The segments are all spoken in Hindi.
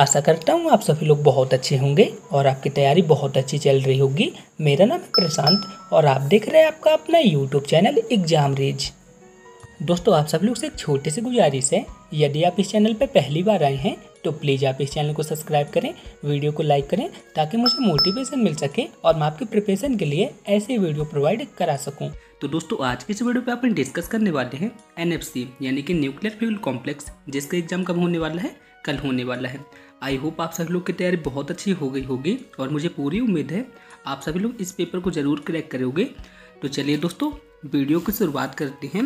आशा करता हूँ आप सभी लोग बहुत अच्छे होंगे और आपकी तैयारी बहुत अच्छी चल रही होगी मेरा नाम है प्रशांत और आप देख रहे हैं आपका अपना यूट्यूब चैनल एग्जाम रेज दोस्तों आप सब लोग से एक से गुजारिश है यदि आप इस चैनल पर पहली बार आए हैं तो प्लीज़ आप इस चैनल को सब्सक्राइब करें वीडियो को लाइक करें ताकि मुझे मोटिवेशन मिल सके और मैं आपके प्रिपरेशन के लिए ऐसे वीडियो प्रोवाइड करा सकूं। तो दोस्तों आज के इस वीडियो पे अपन डिस्कस करने वाले हैं एन यानी कि न्यूक्लियर फ्यूल कॉम्प्लेक्स जिसका एग्जाम कब होने वाला है कल होने वाला है आई होप आप सभी लोग की तैयारी बहुत अच्छी हो गई होगी और मुझे पूरी उम्मीद है आप सभी लोग इस पेपर को ज़रूर क्रैक करोगे तो चलिए दोस्तों वीडियो की शुरुआत करते हैं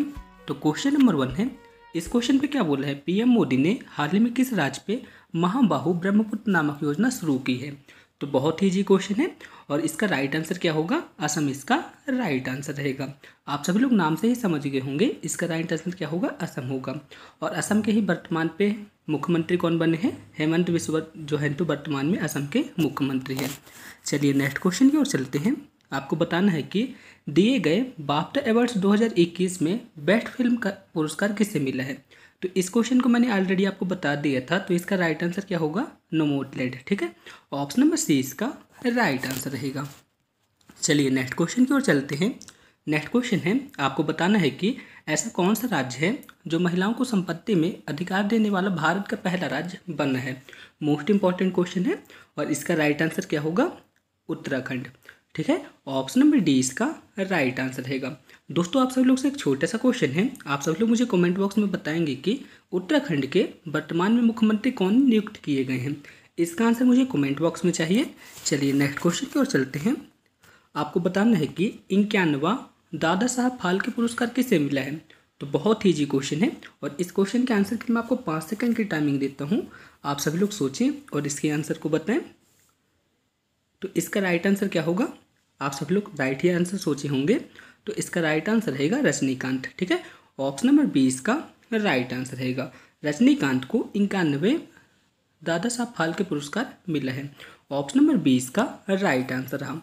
तो क्वेश्चन नंबर वन है इस क्वेश्चन पे क्या बोला है पीएम मोदी ने हाल ही में किस राज्य पे महाबाहु ब्रह्मपुत्र नामक योजना शुरू की है तो बहुत ही ईजी क्वेश्चन है और इसका राइट आंसर क्या होगा असम इसका राइट आंसर रहेगा आप सभी लोग नाम से ही समझ गए होंगे इसका राइट आंसर क्या होगा असम होगा और असम के ही वर्तमान पे मुख्यमंत्री कौन बने हैं हेमंत विश्व जो है तो वर्तमान में असम के मुख्यमंत्री हैं चलिए नेक्स्ट क्वेश्चन की ओर चलते हैं आपको बताना है कि दिए गए बाफ्टा अवार्ड्स 2021 में बेस्ट फिल्म का पुरस्कार किसे मिला है तो इस क्वेश्चन को मैंने ऑलरेडी आपको बता दिया था तो इसका राइट आंसर क्या होगा नोमोटलैंड ठीक है ऑप्शन नंबर सी इसका राइट आंसर रहेगा चलिए नेक्स्ट क्वेश्चन की ओर चलते हैं नेक्स्ट क्वेश्चन है आपको बताना है कि ऐसा कौन सा राज्य है जो महिलाओं को संपत्ति में अधिकार देने वाला भारत का पहला राज्य बना है मोस्ट इम्पॉर्टेंट क्वेश्चन है और इसका राइट आंसर क्या होगा उत्तराखंड ठीक है ऑप्शन नंबर डी इसका राइट आंसर रहेगा दोस्तों आप सभी लोग से एक छोटा सा क्वेश्चन है आप सभी लोग मुझे कमेंट बॉक्स में बताएंगे कि उत्तराखंड के वर्तमान में मुख्यमंत्री कौन नियुक्त किए गए हैं इसका आंसर मुझे कमेंट बॉक्स में चाहिए चलिए नेक्स्ट क्वेश्चन की ओर चलते हैं आपको बताना है कि इक्यानवा दादा साहब फाल्के पुरस्कार किसे मिला है तो बहुत ही जी क्वेश्चन है और इस क्वेश्चन के आंसर के लिए मैं आपको पाँच सेकेंड की टाइमिंग देता हूँ आप सभी लोग सोचें और इसके आंसर को बताएं तो इसका राइट आंसर क्या होगा आप सब लोग राइट ही आंसर सोचे होंगे तो इसका राइट आंसर रहेगा रजनीकांत ठीक है ऑप्शन नंबर बी इसका राइट आंसर रहेगा रजनीकांत को इक्यानवे दादा साहब फाल्के पुरस्कार मिला है ऑप्शन नंबर बी इसका राइट आंसर रहा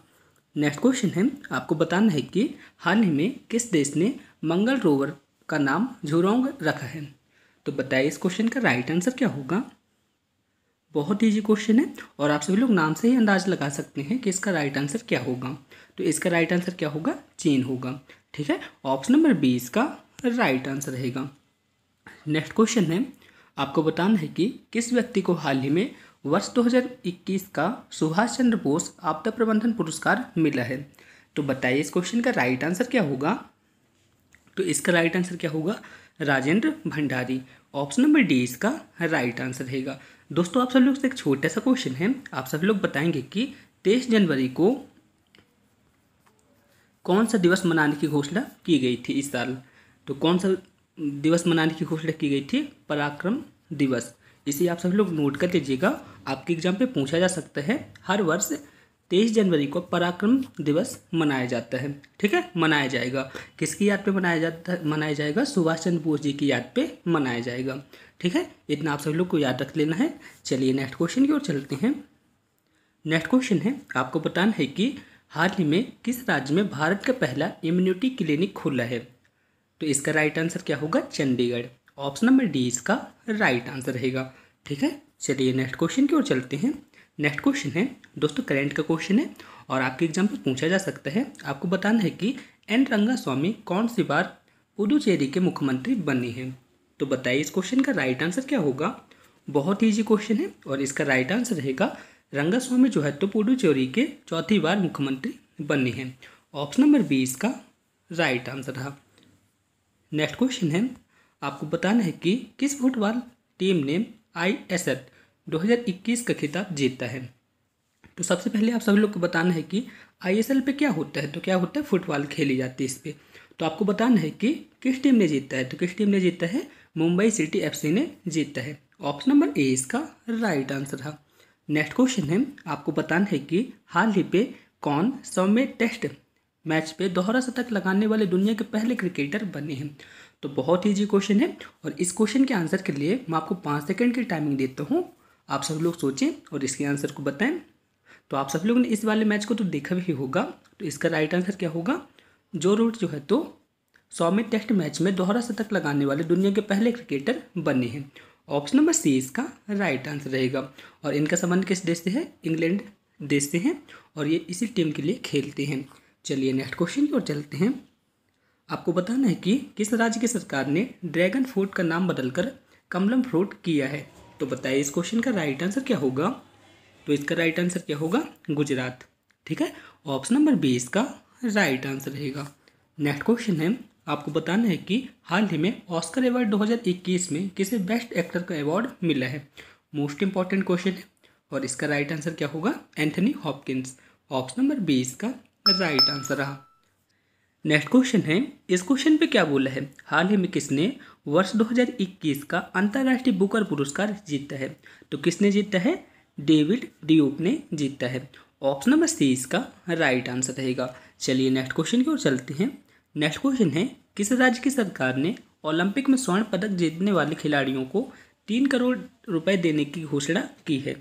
नेक्स्ट क्वेश्चन है आपको बताना है कि हाल ही में किस देश ने मंगल रोवर का नाम झुरोंग रखा है तो बताइए इस क्वेश्चन का राइट आंसर क्या होगा बहुत ईजी क्वेश्चन है और आप सभी लोग नाम से ही अंदाज लगा सकते हैं कि इसका राइट आंसर क्या होगा तो इसका राइट आंसर क्या होगा चीन होगा ठीक है ऑप्शन नंबर बी इसका राइट आंसर रहेगा नेक्स्ट क्वेश्चन है आपको बताना है कि किस व्यक्ति को हाल ही में वर्ष 2021 का सुभाष चंद्र बोस आपदा प्रबंधन पुरस्कार मिला है तो बताइए इस क्वेश्चन का राइट आंसर क्या होगा तो इसका राइट आंसर क्या होगा Rajendra Bhandari option number D इसका राइट आंसर रहेगा दोस्तों आप सब लोग से एक छोटा सा क्वेश्चन है आप सब लोग बताएंगे कि तेईस जनवरी को कौन सा दिवस मनाने की घोषणा की गई थी इस साल तो कौन सा दिवस मनाने की घोषणा की गई थी पराक्रम दिवस इसे आप सब लोग नोट कर लीजिएगा आपके एग्जाम पे पूछा जा सकता है हर वर्ष तेईस जनवरी को पराक्रम दिवस मनाया जाता है ठीक है मनाया जाएगा किसकी याद पे मनाया जाता मनाया जाएगा सुभाष चंद्र बोस जी की याद पे मनाया जाएगा ठीक है इतना आप सभी लोग को याद रख लेना है चलिए नेक्स्ट क्वेश्चन की ओर चलते हैं नेक्स्ट क्वेश्चन है आपको बताना है कि हाल ही में किस राज्य में भारत का पहला इम्यूनिटी क्लिनिक खुला है तो इसका राइट आंसर क्या होगा चंडीगढ़ ऑप्शन नंबर डी इसका राइट आंसर रहेगा ठीक है चलिए नेक्स्ट क्वेश्चन की ओर चलते हैं नेक्स्ट क्वेश्चन है दोस्तों करेंट का क्वेश्चन है और आपके एग्जाम पर पूछा जा सकता है आपको बताना है कि एन रंगा स्वामी कौन सी बार पुदुचेरी के मुख्यमंत्री बने हैं तो बताइए इस क्वेश्चन का राइट आंसर क्या होगा बहुत ईजी क्वेश्चन है और इसका राइट आंसर रहेगा रंगा स्वामी जो है तो पुडुचेरी के चौथी बार मुख्यमंत्री बने हैं ऑप्शन नंबर बी इसका राइट आंसर रहा नेक्स्ट क्वेश्चन है आपको बताना है कि किस फुटबॉल टीम ने आई एस एल दो हज़ार इक्कीस का खिताब जीता है तो सबसे पहले आप सभी लोग को बताना है कि आई एस एल पे क्या होता है तो क्या होता है फुटबॉल खेली जाती है इस पर तो आपको बताना है कि किस टीम ने जीता है तो किस टीम ने जीता है मुंबई सिटी एफसी ने जीता है ऑप्शन नंबर ए इसका राइट आंसर था नेक्स्ट क्वेश्चन है आपको बताना है कि हाल ही पे कौन में टेस्ट मैच पे दोहरा शतक लगाने वाले दुनिया के पहले क्रिकेटर बने हैं तो बहुत ईजी क्वेश्चन है और इस क्वेश्चन के आंसर के लिए मैं आपको पाँच सेकेंड की टाइमिंग देता हूँ आप सब लोग सोचें और इसके आंसर को बताएं तो आप सब लोगों ने इस वाले मैच को तो देखा भी होगा तो इसका राइट आंसर क्या होगा जो रूट जो है तो सौ में टेस्ट मैच में दोहरा शतक लगाने वाले दुनिया के पहले क्रिकेटर बने हैं ऑप्शन नंबर सी इसका राइट आंसर रहेगा और इनका संबंध किस देश से है इंग्लैंड देश से है और ये इसी टीम के लिए खेलते हैं चलिए नेक्स्ट क्वेश्चन की ओर चलते हैं आपको बताना है कि किस राज्य की सरकार ने ड्रैगन फ्रूट का नाम बदलकर कमलम फ्रूट किया है तो बताइए इस क्वेश्चन का राइट आंसर क्या होगा तो इसका राइट आंसर क्या होगा गुजरात ठीक है ऑप्शन नंबर बी इसका राइट आंसर रहेगा नेक्स्ट क्वेश्चन है आपको बताना है कि हाल ही में ऑस्कर अवार्ड 2021 में किसे बेस्ट एक्टर का अवार्ड मिला है मोस्ट इंपॉर्टेंट क्वेश्चन है और इसका राइट आंसर क्या होगा Anthony Hopkins option number B इसका राइट आंसर रहा नेक्स्ट क्वेश्चन है इस क्वेश्चन पे क्या बोला है हाल ही में किसने वर्ष 2021 का अंतर्राष्ट्रीय बुकर पुरस्कार जीता है तो किसने जीता है डेविड ड्यूक ने जीता है ऑप्शन नंबर सी इसका राइट आंसर रहेगा चलिए नेक्स्ट क्वेश्चन की ओर चलते हैं नेक्स्ट क्वेश्चन है किस राज्य की सरकार ने ओलंपिक में स्वर्ण पदक जीतने वाले खिलाड़ियों को तीन करोड़ रुपए देने की घोषणा की है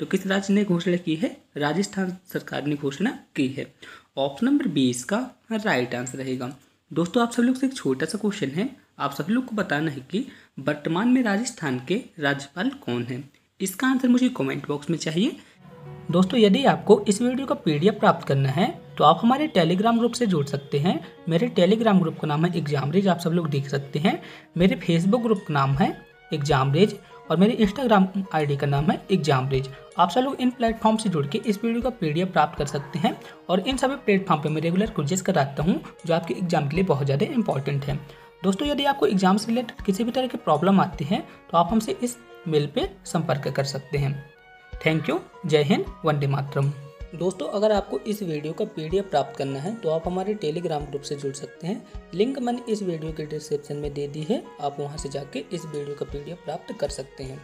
तो किस राज्य ने घोषणा की है राजस्थान सरकार ने घोषणा की है ऑप्शन नंबर बी इसका राइट आंसर रहेगा दोस्तों आप सब लोग से एक छोटा सा क्वेश्चन है आप सब लोग को बताना है कि वर्तमान में राजस्थान के राज्यपाल कौन है इसका आंसर मुझे कमेंट बॉक्स में चाहिए दोस्तों यदि आपको इस वीडियो का पीडीएफ प्राप्त करना है तो आप हमारे टेलीग्राम ग्रुप से जुड़ सकते हैं मेरे टेलीग्राम ग्रुप का नाम है एग्जाम रेज आप सब लोग देख सकते हैं मेरे फेसबुक ग्रुप का नाम है एग्जाम रेज और मेरे इंस्टाग्राम आईडी का नाम है एग्जाम रेज आप सब लोग इन प्लेटफॉर्म से जुड़ के इस वीडियो का पी प्राप्त कर सकते हैं और इन सभी प्लेटफॉर्म पर मैं रेगुलर कोर्जेस कराता हूँ जो आपके एग्जाम के लिए बहुत ज़्यादा इंपॉर्टेंट है दोस्तों यदि आपको एग्जाम से रिलेटेड किसी भी तरह की प्रॉब्लम आती है तो आप हमसे इस मेल पर संपर्क कर सकते हैं थैंक यू जय हिंद वंदे मातरम दोस्तों अगर आपको इस वीडियो का पीडीएफ प्राप्त करना है तो आप हमारे टेलीग्राम ग्रुप से जुड़ सकते हैं लिंक मैंने इस वीडियो के डिस्क्रिप्शन में दे दी है आप वहां से जाके इस वीडियो का पीडीएफ प्राप्त कर सकते हैं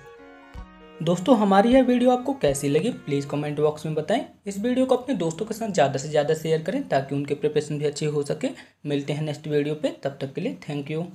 दोस्तों हमारी यह वीडियो आपको कैसी लगी प्लीज़ कमेंट बॉक्स में बताएं इस वीडियो को अपने दोस्तों के साथ ज़्यादा से ज़्यादा शेयर करें ताकि उनके प्रिपरेशन भी अच्छी हो सके मिलते हैं नेक्स्ट वीडियो पे तब तक के लिए थैंक यू